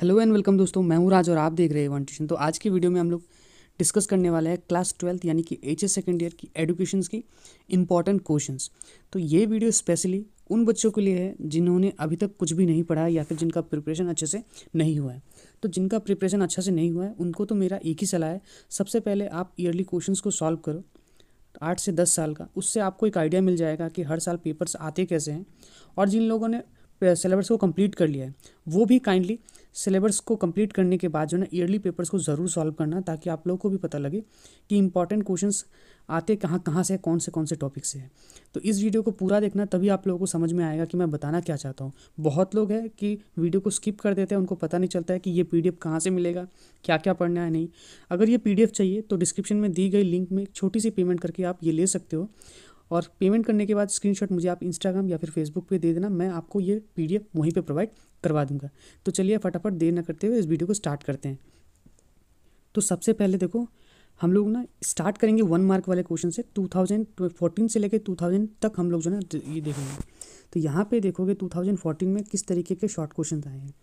hello and welcome दोस्तों मैं हूं राज और आप देख रहे हैं वन ट्यूशन तो आज की वीडियो में हम लोग डिस्कस करने वाले हैं क्लास ट्वेल्थ यानी कि एच एस सेकेंड ईयर की एडुकेशन की इंपॉर्टेंट क्वेश्चंस तो ये वीडियो स्पेशली उन बच्चों के लिए है जिन्होंने अभी तक कुछ भी नहीं पढ़ा या फिर जिनका प्रिपरेशन अच्छे से नहीं हुआ है तो जिनका प्रिपरेशन अच्छा से नहीं हुआ है उनको तो मेरा एक ही सलाह है सबसे पहले आप ईयरली क्वेश्चन को सॉल्व करो आठ से दस साल का उससे आपको एक आइडिया मिल जाएगा कि हर साल पेपर्स आते कैसे हैं और जिन लोगों ने सिलेबस को कम्प्लीट कर लिया है वो भी काइंडली सिलेबस को कंप्लीट करने के बाद जो ना ईयरली पेपर्स को ज़रूर सॉल्व करना ताकि आप लोगों को भी पता लगे कि इंपॉर्टेंट क्वेश्चन आते कहाँ कहाँ से कौन से कौन से टॉपिक से हैं तो इस वीडियो को पूरा देखना तभी आप लोगों को समझ में आएगा कि मैं बताना क्या चाहता हूँ बहुत लोग हैं कि वीडियो को स्किप कर देते हैं उनको पता नहीं चलता है कि ये पी डी कहाँ से मिलेगा क्या क्या पढ़ना है नहीं अगर ये पी चाहिए तो डिस्क्रिप्शन में दी गई लिंक में छोटी सी पेमेंट करके आप ये ले सकते हो और पेमेंट करने के बाद स्क्रीनशॉट मुझे आप इंस्टाग्राम या फिर फेसबुक पे दे देना मैं आपको ये पीडीएफ वहीं पे प्रोवाइड करवा दूंगा तो चलिए फटाफट देर ना करते हुए इस वीडियो को स्टार्ट करते हैं तो सबसे पहले देखो हम लोग ना स्टार्ट करेंगे वन मार्क वाले क्वेश्चन से टू थाउजेंड फोर्टीन से लेकर टू थाउजेंड तक हम लोग जो ना ये देखेंगे तो यहाँ पे देखोगे टू थाउजेंड फोर्टीन में किस तरीके के शॉर्ट क्वेश्चन आए हैं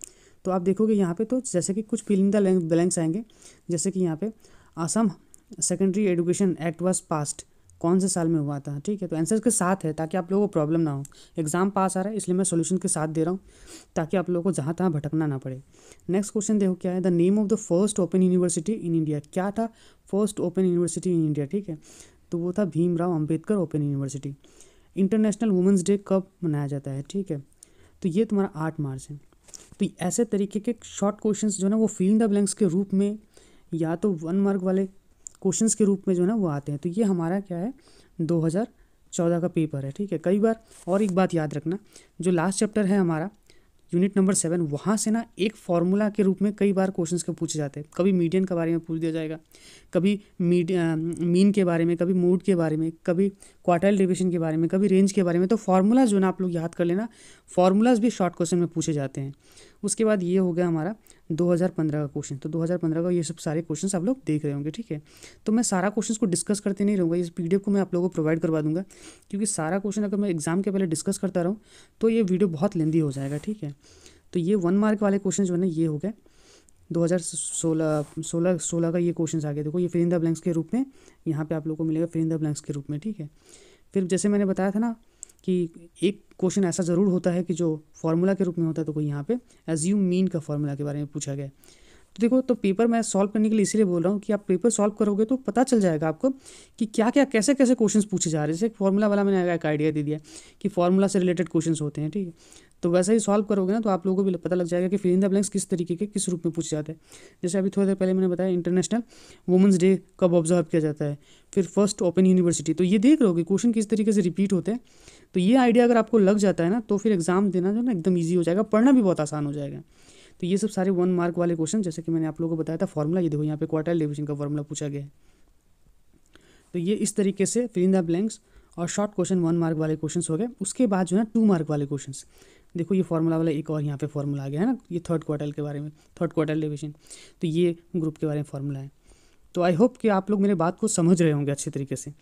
तो आप देखोगे यहाँ पे तो जैसे कि कुछ फिलिंदा द ब्लैंक्स आएंगे जैसे कि यहाँ पे Assam secondary education act was passed कौन से साल में हुआ था ठीक है तो आंसर के साथ है ताकि आप लोगों को प्रॉब्लम ना हो एग्जाम पास आ रहा है इसलिए मैं सोल्यूशन के साथ दे रहा हूँ ताकि आप लोगों को जहाँ तहाँ भटकना ना पड़े नेक्स्ट क्वेश्चन देखो क्या है the name of the first open university in India क्या था first open university in India ठीक है तो वो था Bhimrao Ambedkar open university international women's day कब मनाया जाता है ठीक है तो ये तुम्हारा आठ मार्च है तो ऐसे तरीके के शॉर्ट क्वेश्चन जो है ना वो फील द ब्लैंक्स के रूप में या तो वन मार्क वाले क्वेश्चन के रूप में जो है ना वो आते हैं तो ये हमारा क्या है दो हज़ार चौदह का पेपर है ठीक है कई बार और एक बात याद रखना जो लास्ट चैप्टर है हमारा यूनिट नंबर सेवन वहाँ से ना एक फार्मूला के रूप में कई बार क्वेश्चंस के पूछे जाते हैं कभी मीडियन के बारे में पूछ दिया जाएगा कभी मीड मीन के बारे में कभी मूड के बारे में कभी क्वार्टल डिविशन के बारे में कभी रेंज के बारे में तो फार्मूलाज जो ना आप लोग याद कर लेना फार्मूलाज भी शॉर्ट क्वेश्चन में पूछे जाते हैं उसके बाद ये हो गया हमारा 2015 का क्वेश्चन तो 2015 का ये सब सारे क्वेश्चन आप लोग देख रहे होंगे ठीक है तो मैं सारा क्वेश्चन को डिस्कस करते नहीं रहूँगा इस पी को मैं आप लोगों को प्रोवाइड करवा दूंगा क्योंकि सारा क्वेश्चन अगर मैं एग्जाम के पहले डिस्कस करता रहूँ तो ये वीडियो बहुत लेंदी हो जाएगा ठीक है तो ये वन मार्क वाले क्वेश्चन जो है ना ये हो गए 2016 सोलह सोलह का ये क्वेश्चन आ गया देखो ये फिरिंदा इन ब्लैंक्स के रूप में यहाँ पे आप लोगों को मिलेगा फिरिंदा ब्लैंक्स के रूप में ठीक है फिर जैसे मैंने बताया था ना कि एक क्वेश्चन ऐसा ज़रूर होता है कि जो फार्मूला के रूप में होता है तो कोई यहाँ पे एज्यूम मीन का फार्मूला के बारे में पूछा गया तो देखो तो पेपर मैं सॉल्व करने के लिए इसलिए बोल रहा हूँ कि आप पेपर सॉल्व करोगे तो पता चल जाएगा आपको कि क्या क्या कैसे कैसे क्वेश्चंस पूछे जा रहे हैं जैसे फॉर्मूला वाला मैंने एक आइडिया दे दिया कि फार्मूला से रिलेटेड क्वेश्चंस होते हैं ठीक है तो वैसे ही सॉल्व करोगे ना तो आप लोगों को भी पता लग जाएगा कि फिलिंग द ब्लैंक्स किस तरीके के किस रूप में पूछे जाते हैं जैसे अभी थोड़ी देर पहले मैंने बताया इंटरनेशनल वुमेंस डे कब ऑब्जर्व किया जाता है फिर फर्स्ट ओपन यूनिवर्सिटी तो ये देख रहे हो क्वेश्चन किस तरीके से रिपीट होते हैं तो ये आइडिया अगर आपको लग जाता है ना तो फिर एग्जाम देना जो ना एकदम ईजी हो जाएगा पढ़ना भी बहुत आसान हो जाएगा तो ये सब सारे वन मार्क वाले क्वेश्चन जैसे कि मैंने आप लोगों को बताया था फॉर्मूला ये देखो यहाँ पे क्वार्टर डिविजन का फॉर्मूला पूछा गया है तो ये इस तरीके से फिलिंदा द ब्लैंक्स और शॉर्ट क्वेश्चन वन मार्क वाले क्वेश्चन हो गए उसके बाद जो है टू मार्क वाले क्वेश्चन देखो ये फार्मूला वाला एक और यहाँ पे फार्मूला आ गया है ना ये थर्ड क्वार्टल के बारे में थर्ड क्वार्टल डिविजन तो ये ग्रुप के बारे में फार्मूला है तो आई होप कि आप लोग मेरे बात को समझ रहे होंगे अच्छे तरीके से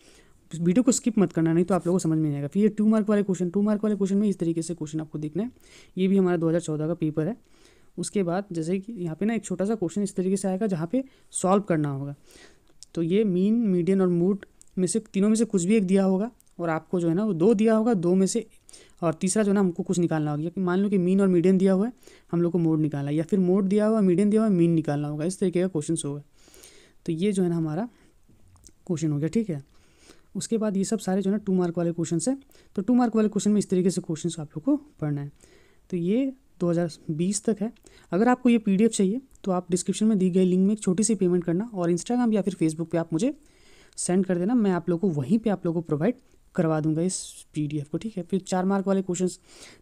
वीडियो को स्किप मत करना नहीं तो आप लोगों को समझ में नहीं आएगा फिर ये टू मार्क वाले क्वेश्चन टू मार्क वाले क्वेश्चन में इस तरीके से क्वेश्चन आपको देखना है ये भी हमारा चौदह का पेपर है उसके बाद जैसे कि यहाँ पे ना एक छोटा सा क्वेश्चन इस तरीके से आएगा जहाँ पे सॉल्व करना होगा तो ये मीन मीडियन और मूड में से तीनों में से कुछ भी एक दिया होगा और आपको जो है ना वो दो दिया होगा दो में से और तीसरा जो ना हमको कुछ निकालना होगा कि मान लो कि मीन और मीडियम दिया हुआ है हम लोग को मोड निकालना है या फिर मोड दिया हुआ मीडियम दिया हुआ मीन निकालना होगा इस तरीके का क्वेश्चन होगा तो ये जो है ना हमारा क्वेश्चन हो गया ठीक है उसके बाद ये सब सारे जो है ना टू मार्क वाले क्वेश्चन है तो टू मार्क वाले क्वेश्चन में इस तरीके से क्वेश्चन आप लोग को पढ़ना है तो ये 2020 तक है अगर आपको ये पीडीएफ चाहिए तो आप डिस्क्रिप्शन में दी गई लिंक में एक छोटी सी पेमेंट करना और इंस्टाग्राम या फिर फेसबुक पे आप मुझे सेंड कर देना मैं आप लोग को वहीं पे आप लोग को प्रोवाइड करवा दूंगा इस पी को ठीक है फिर चार मार्क वाले क्वेश्चन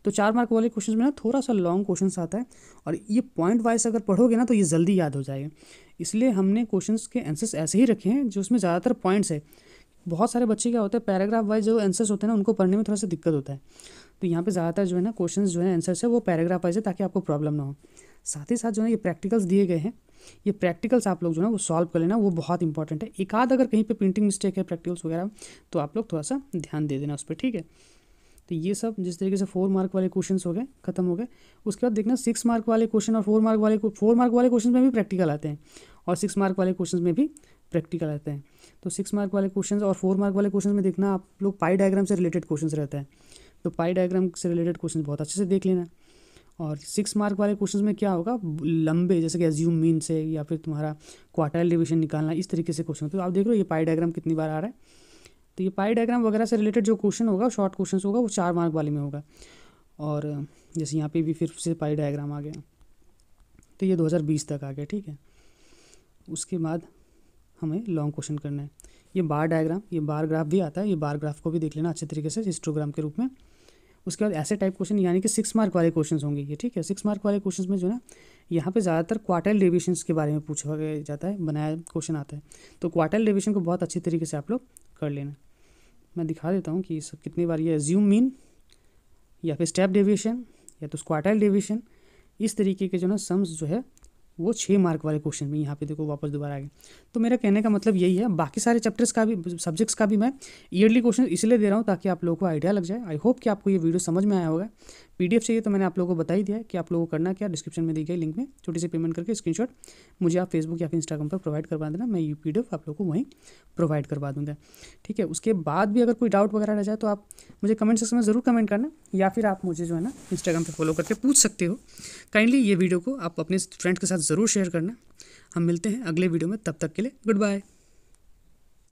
तो चार मार्क वाले क्वेश्चन में ना थोड़ा सा लॉन्ग क्वेश्चन आता है और ये पॉइंट वाइज अगर पढ़ोगे ना तो ये जल्दी याद हो जाएगा इसलिए हमने क्वेश्चन के आंसर्स ऐसे ही रखे हैं जो उसमें ज़्यादातर पॉइंट्स है बहुत सारे बच्चे क्या होते हैं पैराग्राफ वाइज जो आंसर्स होते हैं ना उनको पढ़ने में थोड़ा सा दिक्कत होता है तो यहाँ पे ज़्यादातर जो है ना क्वेश्चन जो है आंसर्स है वो पैराग्राफ वाइज है ताकि आपको प्रॉब्लम ना हो साथ ही साथ जो है ये प्रैक्टिकल्स दिए गए हैं ये प्रैक्टिकल्स आप लोग जो ना वो सॉल्व कर लेना वो बहुत इंपॉर्टेंट है एक आध अगर कहीं पे प्रिंटिंग मिस्टेक है प्रैक्टिकल्स वगैरह तो आप लोग थोड़ा सा ध्यान दे देना उस पर ठीक है तो ये सब जिस तरीके से फोर मार्क वाले क्वेश्चन हो गए खत्म हो गए उसके बाद देखना सिक्स मार्क वाले क्वेश्चन और फोर मार्क वाले फोर मार्क वाले क्वेश्चन में भी प्रैक्टिकल आते हैं और सिक्स मार्क वाले क्वेश्चन में भी प्रैक्टिकल आते हैं तो सिक्स मार्क वाले क्वेश्चन और फोर मार्क वाले क्वेश्चन में देखना आप लोग पाई डायग्राम से रिलेटेड क्वेश्चन रहता है तो पाई डायग्राम से रिलेटेड क्वेश्चन बहुत अच्छे से देख लेना और सिक्स मार्क वाले क्वेश्चन में क्या होगा लंबे जैसे कि एज्यूम मीन से या फिर तुम्हारा क्वार्टरल डिविजन निकालना इस तरीके से क्वेश्चन तो आप देख लो ये पाई डायग्राम कितनी बार आ रहा है तो ये पाई डायग्राम वगैरह से रिलेटेड जो क्वेश्चन होगा शॉर्ट क्वेश्चन होगा वो चार मार्क वाले में होगा और जैसे यहाँ पे भी फिर से पाई डायग्राम आ गया तो ये 2020 तक आ गया ठीक है उसके बाद हमें लॉन्ग क्वेश्चन करना है ये बार डायग्राम ये बार ग्राफ भी आता है ये बार ग्राफ को भी देख लेना अच्छे तरीके से हिस्टोग्राम के रूप में उसके बाद ऐसे टाइप क्वेश्चन यानी कि सिक्स मार्क वाले क्वेश्चन होंगे ये ठीक है सिक्स मार्क वाले क्वेश्चन में जो है ना यहाँ पे ज़्यादातर क्वार्टर डिविजन के बारे में पूछा जाता है बनाया क्वेश्चन आता है तो क्वार्टर डिविजन को बहुत अच्छी तरीके से आप लोग कर लेना मैं दिखा देता हूँ कि सब कितनी बार ये ज्यूम मीन या फिर स्टेप डेविएशन या तो क्वार्टर डेविएशन इस तरीके के जो ना सम्स जो है वो छः मार्क वाले क्वेश्चन में यहाँ पे देखो वापस दोबारा आ गए तो मेरा कहने का मतलब यही है बाकी सारे चैप्टर्स का भी सब्जेक्ट्स का भी मैं ईयरली क्वेश्चन इसलिए दे रहा हूँ ताकि आप लोगों को आइडिया लग जाए आई होप कि आपको ये वीडियो समझ में आया होगा पीडीएफ चाहिए तो मैंने आप लोगों को बता ही दिया कि आप लोगों को करना क्या डिस्क्रिप्शन में दी गई लिंक में छोटी सी पेमेंट करके स्क्रीनशॉट मुझे आप फेसबुक या फिर इंस्टाग्राम पर प्रोवाइड करवा देना मैं ये पी आप लोग को वहीं प्रोवाइड करवा दूँगा ठीक है उसके बाद भी अगर कोई डाउट वगैरह रह जाए तो आप मुझे कमेंट सेक्शन में ज़रूर कमेंट करना या फिर आप मुझे जो है ना इंस्टाग्राम पर फॉलो करके पूछ सकते हो काइंडली ये वीडियो को आप अपने फ्रेंड्स के साथ ज़रूर शेयर करना हम मिलते हैं अगले वीडियो में तब तक के लिए गुड बाय